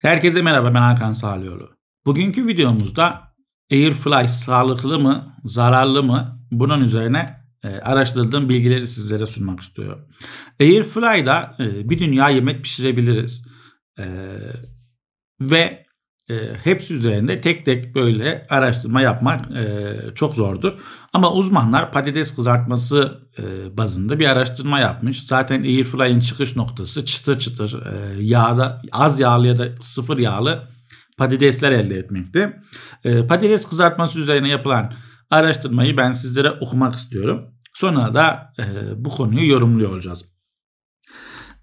Herkese merhaba ben Hakan Sağlıoğlu. Bugünkü videomuzda Airfly sağlıklı mı, zararlı mı bunun üzerine e, araştırdığım bilgileri sizlere sunmak istiyorum. Airfly'da e, bir dünya yemek pişirebiliriz. E, ve e, hepsi üzerinde tek tek böyle araştırma yapmak e, çok zordur. Ama uzmanlar patates kızartması e, bazında bir araştırma yapmış. Zaten airfryer'in çıkış noktası çıtır çıtır e, yağda az yağlı ya da sıfır yağlı patatesler elde etmekte. E, patates kızartması üzerine yapılan araştırmayı ben sizlere okumak istiyorum. Sonra da e, bu konuyu yorumluyor olacağız.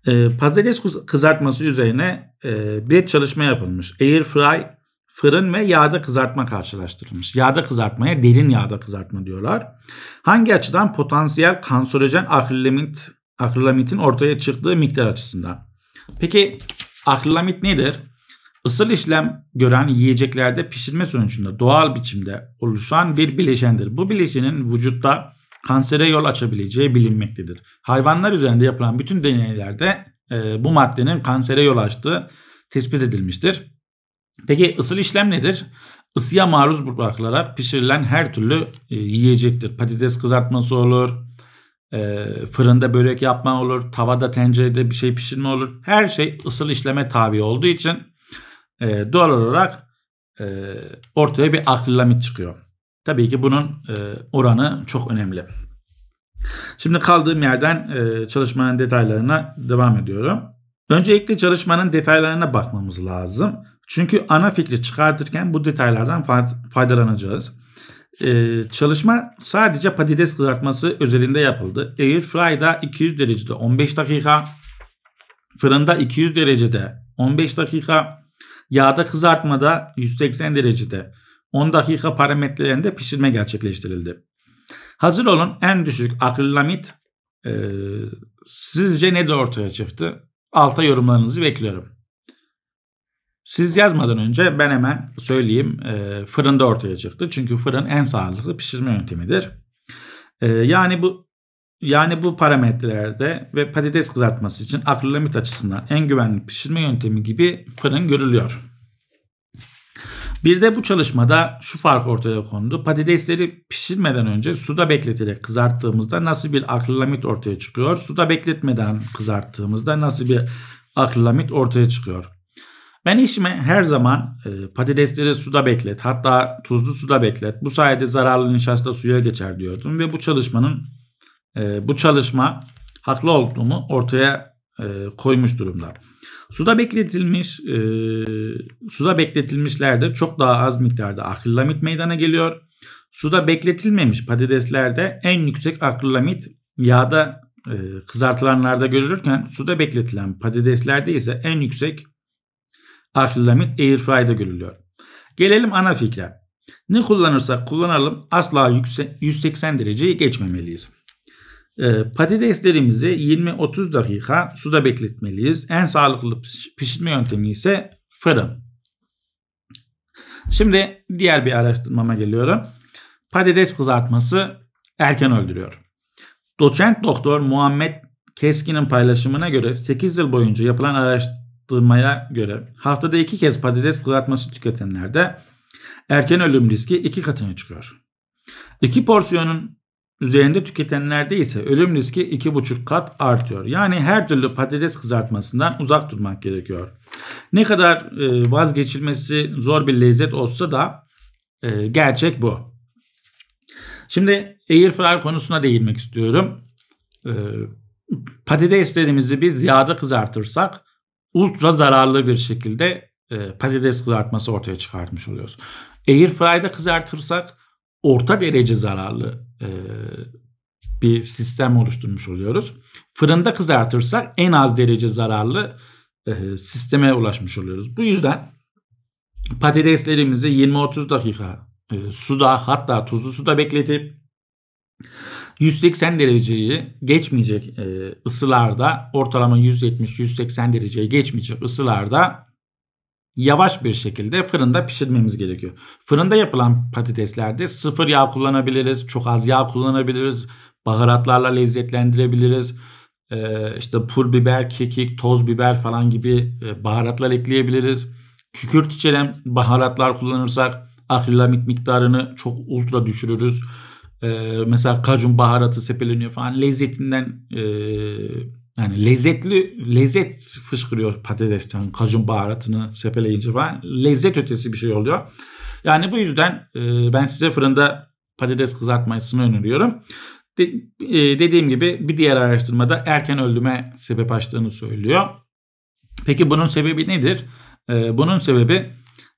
E, patates kızartması üzerine e, bir çalışma yapılmış. Air fry fırın ve yağda kızartma karşılaştırılmış. Yağda kızartmaya derin yağda kızartma diyorlar. Hangi açıdan potansiyel kanserojen akrilamit, akrilamitin ortaya çıktığı miktar açısından. Peki akrilamit nedir? Isıl işlem gören yiyeceklerde pişirme sonucunda doğal biçimde oluşan bir bileşendir. Bu bileşenin vücutta kansere yol açabileceği bilinmektedir. Hayvanlar üzerinde yapılan bütün deneylerde e, bu maddenin kansere yol açtığı tespit edilmiştir. Peki ısıl işlem nedir? Isıya maruz bırakılarak pişirilen her türlü e, yiyecektir. Patates kızartması olur, e, fırında börek yapma olur, tavada tencerede bir şey pişirme olur. Her şey ısıl işleme tabi olduğu için e, doğal olarak e, ortaya bir akrilamit çıkıyor. Tabii ki bunun e, oranı çok önemli. Şimdi kaldığım yerden e, çalışmanın detaylarına devam ediyorum. Öncelikle çalışmanın detaylarına bakmamız lazım. Çünkü ana fikri çıkartırken bu detaylardan faydalanacağız. Ee, çalışma sadece patates kızartması özelinde yapıldı. Air Fryda 200 derecede 15 dakika, fırında 200 derecede 15 dakika, yağda kızartmada 180 derecede 10 dakika parametrelerinde pişirme gerçekleştirildi. Hazır olun en düşük akrilamit e, sizce ne de ortaya çıktı? Alta yorumlarınızı bekliyorum. Siz yazmadan önce ben hemen söyleyeyim e, fırında ortaya çıktı. Çünkü fırın en sağlıklı pişirme yöntemidir. E, yani bu yani bu parametrelerde ve patates kızartması için akrilamit açısından en güvenli pişirme yöntemi gibi fırın görülüyor. Bir de bu çalışmada şu fark ortaya kondu. Patatesleri pişirmeden önce suda bekleterek kızarttığımızda nasıl bir akrilamit ortaya çıkıyor? Suda bekletmeden kızarttığımızda nasıl bir akrilamit ortaya çıkıyor? Ben işime her zaman e, patatesleri suda beklet hatta tuzlu suda beklet. Bu sayede zararlı nişasta suya geçer diyordum ve bu çalışmanın e, bu çalışma haklı olduğumu ortaya e, koymuş durumda. Suda bekletilmiş e, suda bekletilmişlerde çok daha az miktarda akrilamit meydana geliyor. Suda bekletilmemiş patateslerde en yüksek akrilamit yağda e, kızartılanlarda görülürken suda bekletilen patateslerde ise en yüksek akrilamit airfry'da görülüyor. Gelelim ana fikre. Ne kullanırsak kullanalım asla 180 dereceyi geçmemeliyiz. Ee, Patateslerimizi 20-30 dakika suda bekletmeliyiz. En sağlıklı pişirme yöntemi ise fırın. Şimdi diğer bir araştırmama geliyorum. Patates kızartması erken öldürüyor. Doçent doktor Muhammed Keskin'in paylaşımına göre 8 yıl boyunca yapılan araştırmaya göre haftada 2 kez patates kızartması tüketenlerde erken ölüm riski 2 katına çıkıyor. 2 porsiyonun üzerinde tüketenlerde ise ölüm riski 2,5 kat artıyor. Yani her türlü patates kızartmasından uzak durmak gerekiyor. Ne kadar e, vazgeçilmesi zor bir lezzet olsa da e, gerçek bu. Şimdi air fryer konusuna değinmek istiyorum. E, patates dediğimizde biz yağda kızartırsak ultra zararlı bir şekilde patates kızartması ortaya çıkartmış oluyoruz. Air fry'da kızartırsak orta derece zararlı e, bir sistem oluşturmuş oluyoruz. Fırında kızartırsak en az derece zararlı e, sisteme ulaşmış oluyoruz. Bu yüzden patateslerimizi 20-30 dakika e, suda hatta tuzlu suda bekletip 180 dereceyi geçmeyecek e, ısılarda ortalama 170-180 dereceye geçmeyecek ısılarda yavaş bir şekilde fırında pişirmemiz gerekiyor. Fırında yapılan patateslerde sıfır yağ kullanabiliriz, çok az yağ kullanabiliriz, baharatlarla lezzetlendirebiliriz. Ee, işte pul biber, kekik, toz biber falan gibi e, baharatlar ekleyebiliriz. Kükürt içeren baharatlar kullanırsak akrilamit miktarını çok ultra düşürürüz. Ee, mesela kacun baharatı sepeleniyor falan lezzetinden e, yani lezzetli lezzet fışkırıyor patatesten kajun baharatını sepeleyince falan lezzet ötesi bir şey oluyor. Yani bu yüzden e, ben size fırında patates kızartmasını öneriyorum. De, e, dediğim gibi bir diğer araştırmada erken ölüme sebep açtığını söylüyor. Peki bunun sebebi nedir? E, bunun sebebi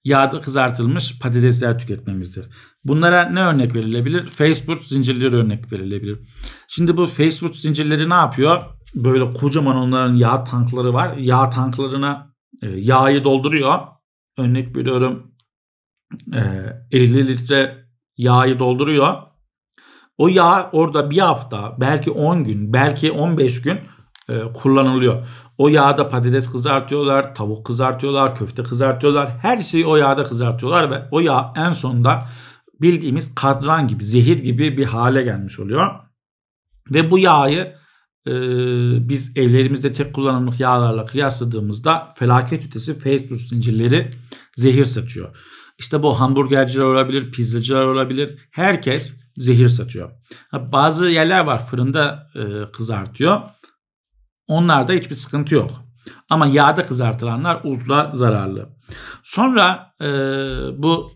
yağda kızartılmış patatesler tüketmemizdir. Bunlara ne örnek verilebilir? Facebook zincirleri örnek verilebilir. Şimdi bu Facebook zincirleri ne yapıyor? böyle kocaman onların yağ tankları var. Yağ tanklarına e, yağı dolduruyor. Örnek veriyorum e, 50 litre yağı dolduruyor. O yağ orada bir hafta, belki 10 gün, belki 15 gün e, kullanılıyor. O yağda patates kızartıyorlar, tavuk kızartıyorlar, köfte kızartıyorlar. Her şeyi o yağda kızartıyorlar ve o yağ en sonunda bildiğimiz katran gibi, zehir gibi bir hale gelmiş oluyor. Ve bu yağı ee, biz evlerimizde tek kullanımlık yağlarla kıyasladığımızda felaket ütesi fast food zincirleri zehir satıyor. İşte bu hamburgerciler olabilir, pizzacılar olabilir. Herkes zehir satıyor. Bazı yerler var fırında e, kızartıyor. Onlarda hiçbir sıkıntı yok. Ama yağda kızartılanlar ultra zararlı. Sonra e, bu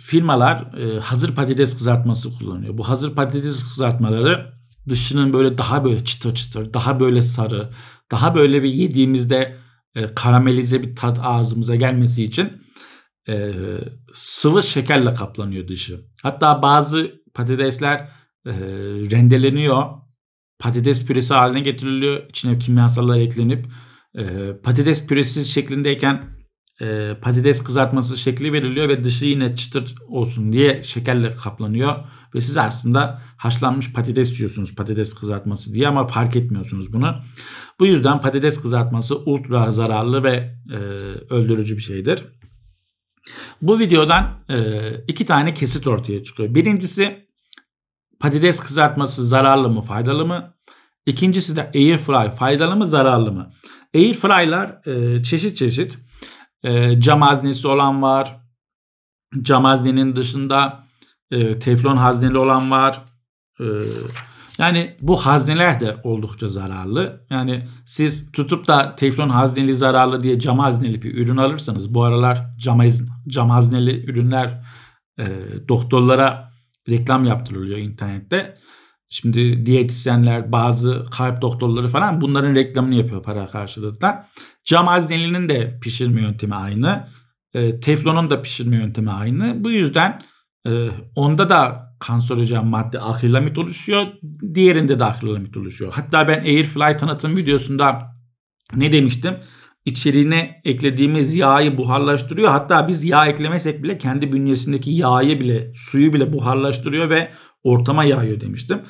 firmalar e, hazır patates kızartması kullanıyor. Bu hazır patates kızartmaları dışının böyle daha böyle çıtır çıtır, daha böyle sarı, daha böyle bir yediğimizde e, karamelize bir tat ağzımıza gelmesi için e, sıvı şekerle kaplanıyor dışı. Hatta bazı patatesler e, rendeleniyor. Patates püresi haline getiriliyor. içine kimyasallar eklenip e, patates püresi şeklindeyken e, patates kızartması şekli veriliyor ve dışı yine çıtır olsun diye şekerle kaplanıyor. Ve siz aslında haşlanmış patates yiyorsunuz patates kızartması diye ama fark etmiyorsunuz bunu. Bu yüzden patates kızartması ultra zararlı ve e, öldürücü bir şeydir. Bu videodan e, iki tane kesit ortaya çıkıyor. Birincisi patates kızartması zararlı mı faydalı mı? İkincisi de air fry faydalı mı zararlı mı? Air frylar e, çeşit çeşit. E, cam haznesi olan var. Cam haznenin dışında e, teflon hazneli olan var. E, yani bu hazneler de oldukça zararlı. Yani siz tutup da teflon hazneli zararlı diye cam hazneli bir ürün alırsanız bu aralar cam, cam hazneli ürünler e, doktorlara reklam yaptırılıyor internette. Şimdi diyetisyenler, bazı kalp doktorları falan bunların reklamını yapıyor para karşılığında. Cam haznelinin de pişirme yöntemi aynı. E, teflonun da pişirme yöntemi aynı. Bu yüzden e, onda da kanserojen madde akrilamit oluşuyor. Diğerinde de akrilamit oluşuyor. Hatta ben Airfly tanıtım videosunda ne demiştim? içeriğine eklediğimiz yağı buharlaştırıyor. Hatta biz yağ eklemesek bile kendi bünyesindeki yağı bile suyu bile buharlaştırıyor ve ortama yağıyor demiştim.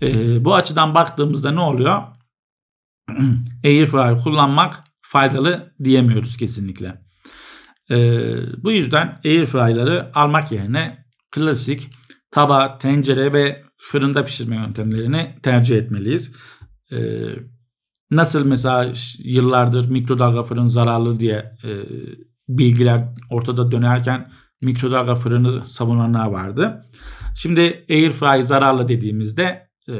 E, ee, bu açıdan baktığımızda ne oluyor? Air fryer kullanmak faydalı diyemiyoruz kesinlikle. E, bu yüzden air fryer'ları almak yerine klasik tava, tencere ve fırında pişirme yöntemlerini tercih etmeliyiz. Ee, Nasıl mesela yıllardır mikrodalga fırın zararlı diye e, bilgiler ortada dönerken mikrodalga fırını savunanlar vardı. Şimdi Airfry zararlı dediğimizde e,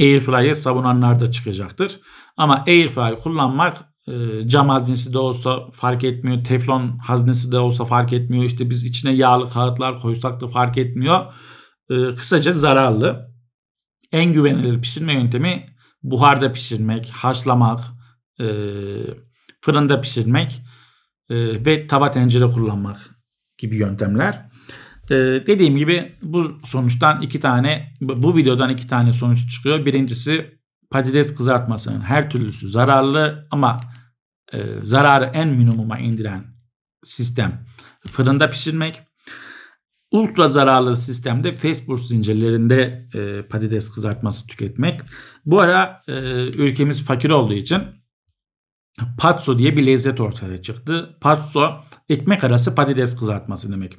Airfry'e savunanlar da çıkacaktır. Ama Airfry kullanmak e, cam haznesi de olsa fark etmiyor. Teflon haznesi de olsa fark etmiyor. İşte biz içine yağlı kağıtlar koysak da fark etmiyor. E, kısaca zararlı. En güvenilir pişirme yöntemi buharda pişirmek, haşlamak, e, fırında pişirmek e, ve tava tencere kullanmak gibi yöntemler. E, dediğim gibi bu sonuçtan iki tane, bu videodan iki tane sonuç çıkıyor. Birincisi patates kızartmasının her türlüsü zararlı ama e, zararı en minimuma indiren sistem fırında pişirmek. Ultra zararlı sistemde Facebook zincirlerinde e, patates kızartması tüketmek. Bu ara e, ülkemiz fakir olduğu için patso diye bir lezzet ortaya çıktı. Patso ekmek arası patates kızartması demek.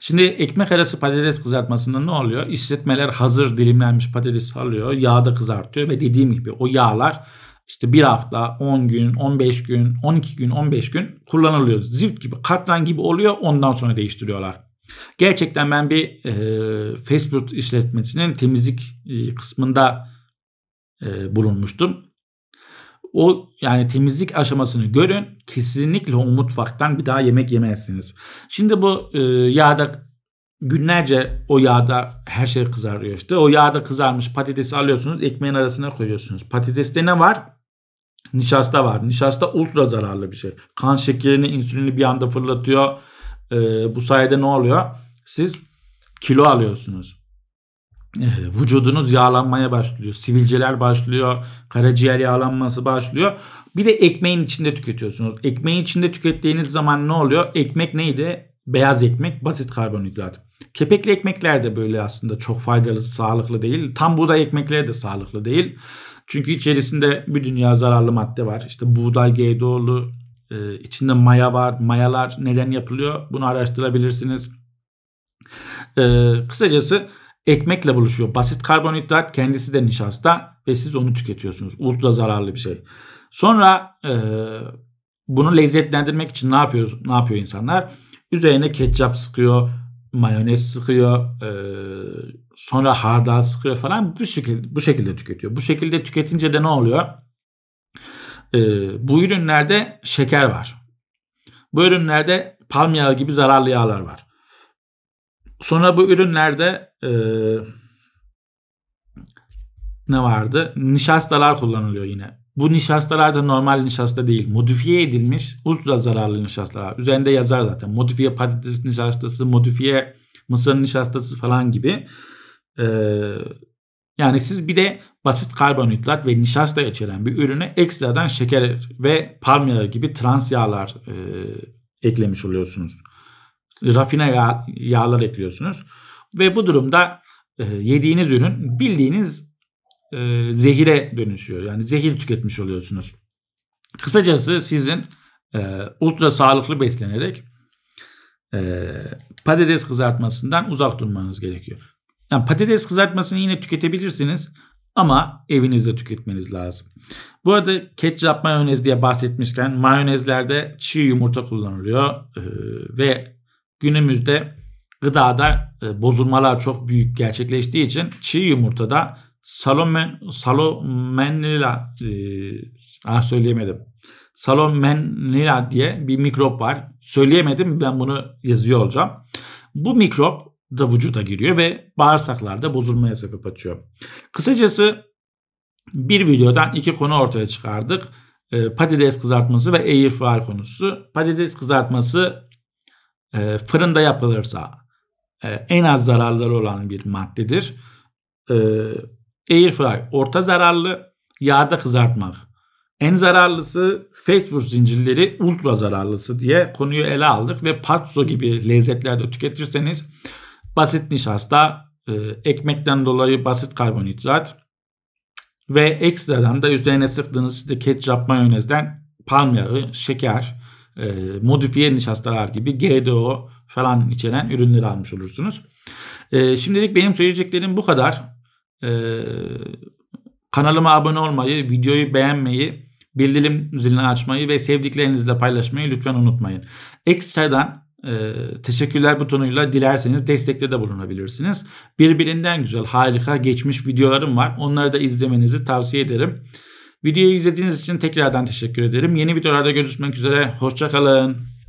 Şimdi ekmek arası patates kızartmasında ne oluyor? İşletmeler hazır dilimlenmiş patates alıyor, yağda kızartıyor ve dediğim gibi o yağlar işte bir hafta, 10 gün, 15 gün, 12 gün, 15 gün kullanılıyor. Zift gibi, katran gibi oluyor ondan sonra değiştiriyorlar. Gerçekten ben bir e, Facebook işletmesinin temizlik e, kısmında e, bulunmuştum. O yani temizlik aşamasını görün. Kesinlikle o mutfaktan bir daha yemek yemezsiniz. Şimdi bu e, yağda günlerce o yağda her şey kızarıyor işte. O yağda kızarmış patatesi alıyorsunuz ekmeğin arasına koyuyorsunuz. Patateste ne var? Nişasta var. Nişasta ultra zararlı bir şey. Kan şekerini, insülini bir anda fırlatıyor. E, bu sayede ne oluyor? Siz kilo alıyorsunuz. E, vücudunuz yağlanmaya başlıyor. Sivilceler başlıyor. Karaciğer yağlanması başlıyor. Bir de ekmeğin içinde tüketiyorsunuz. Ekmeğin içinde tükettiğiniz zaman ne oluyor? Ekmek neydi? Beyaz ekmek basit karbonhidrat. Kepekli ekmekler de böyle aslında çok faydalı, sağlıklı değil. Tam buğday ekmekleri de sağlıklı değil. Çünkü içerisinde bir dünya zararlı madde var. İşte buğday GDO'lu, e, içinde maya var, mayalar neden yapılıyor bunu araştırabilirsiniz. E, kısacası ekmekle buluşuyor. Basit karbonhidrat kendisi de nişasta ve siz onu tüketiyorsunuz. Ultra zararlı bir şey. Sonra e, bunu lezzetlendirmek için ne yapıyor ne yapıyor insanlar? Üzerine ketçap sıkıyor, mayonez sıkıyor, e, sonra hardal sıkıyor falan bu şekilde bu şekilde tüketiyor. Bu şekilde tüketince de ne oluyor? e, bu ürünlerde şeker var. Bu ürünlerde palm yağı gibi zararlı yağlar var. Sonra bu ürünlerde e, ne vardı? Nişastalar kullanılıyor yine. Bu nişastalar da normal nişasta değil. Modifiye edilmiş ultra zararlı nişastalar. Üzerinde yazar zaten. Modifiye patates nişastası, modifiye mısır nişastası falan gibi. Ee, yani siz bir de basit karbonhidrat ve nişasta içeren bir ürüne ekstradan şeker ve palmiye gibi trans yağlar e, eklemiş oluyorsunuz. Rafine yağ, yağlar ekliyorsunuz. Ve bu durumda e, yediğiniz ürün bildiğiniz e, zehire dönüşüyor. Yani zehir tüketmiş oluyorsunuz. Kısacası sizin e, ultra sağlıklı beslenerek e, patates kızartmasından uzak durmanız gerekiyor. Yani patates kızartmasını yine tüketebilirsiniz ama evinizde tüketmeniz lazım. Bu arada ketçap mayonez diye bahsetmişken mayonezlerde çiğ yumurta kullanılıyor ee, ve günümüzde gıdada e, bozulmalar çok büyük gerçekleştiği için çiğ yumurtada salomen salomenilla e, ah söyleyemedim. Salomenilla diye bir mikrop var. Söyleyemedim ben bunu yazıyor olacağım. Bu mikrop da vücuda giriyor ve bağırsaklarda bozulmaya sebep açıyor. Kısacası bir videodan iki konu ortaya çıkardık. Ee, patates kızartması ve air airfryer konusu. Patates kızartması e, fırında yapılırsa e, en az zararları olan bir maddedir. E, air airfryer orta zararlı, yağda kızartmak en zararlısı Facebook zincirleri ultra zararlısı diye konuyu ele aldık ve patso gibi lezzetlerde tüketirseniz basit nişasta, e, ekmekten dolayı basit karbonhidrat ve ekstradan da üzerine sıktığınız işte ketçap, mayonezden palm şeker, e, modifiye nişastalar gibi GDO falan içeren ürünleri almış olursunuz. E, şimdilik benim söyleyeceklerim bu kadar. E, kanalıma abone olmayı, videoyu beğenmeyi, bildirim zilini açmayı ve sevdiklerinizle paylaşmayı lütfen unutmayın. Ekstradan e, teşekkürler butonuyla dilerseniz destekte de bulunabilirsiniz. Birbirinden güzel harika geçmiş videolarım var. Onları da izlemenizi tavsiye ederim. Videoyu izlediğiniz için tekrardan teşekkür ederim. Yeni videolarda görüşmek üzere. Hoşçakalın.